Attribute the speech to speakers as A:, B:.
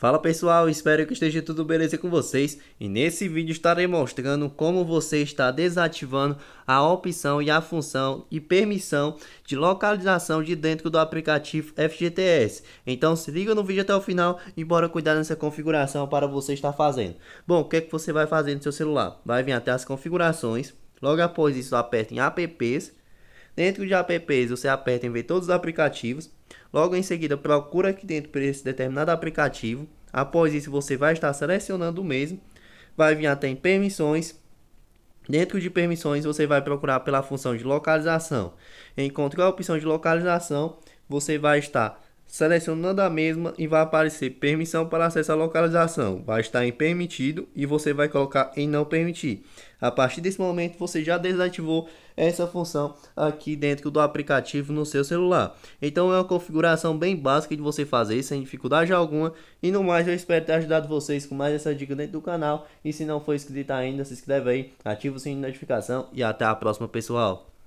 A: Fala pessoal, espero que esteja tudo beleza com vocês e nesse vídeo estarei mostrando como você está desativando a opção e a função e permissão de localização de dentro do aplicativo FGTS. Então se liga no vídeo até o final e bora cuidar dessa configuração para você estar fazendo. Bom, o que é que você vai fazer no seu celular? Vai vir até as configurações, logo após isso aperta em apps Dentro de apps, você aperta em ver todos os aplicativos. Logo em seguida, procura aqui dentro por esse determinado aplicativo. Após isso, você vai estar selecionando o mesmo. Vai vir até em permissões. Dentro de permissões, você vai procurar pela função de localização. Encontrou a opção de localização, você vai estar Selecionando a mesma e vai aparecer permissão para acesso à localização. Vai estar em permitido e você vai colocar em não permitir. A partir desse momento você já desativou essa função aqui dentro do aplicativo no seu celular. Então é uma configuração bem básica de você fazer sem dificuldade alguma. E no mais eu espero ter ajudado vocês com mais essa dica dentro do canal. E se não for inscrito ainda, se inscreve aí, ativa o sininho de notificação e até a próxima pessoal.